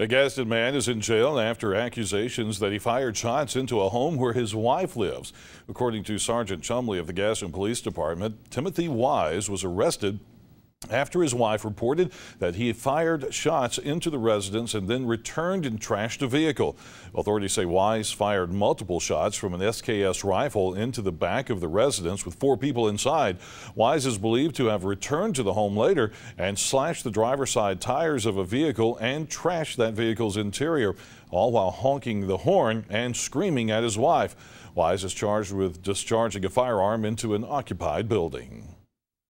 A Gadsden man is in jail after accusations that he fired shots into a home where his wife lives. According to Sergeant Chumley of the Gadsden Police Department, Timothy Wise was arrested after his wife reported that he fired shots into the residence and then returned and trashed a vehicle. Authorities say Wise fired multiple shots from an SKS rifle into the back of the residence with four people inside. Wise is believed to have returned to the home later and slashed the driver's side tires of a vehicle and trashed that vehicle's interior, all while honking the horn and screaming at his wife. Wise is charged with discharging a firearm into an occupied building.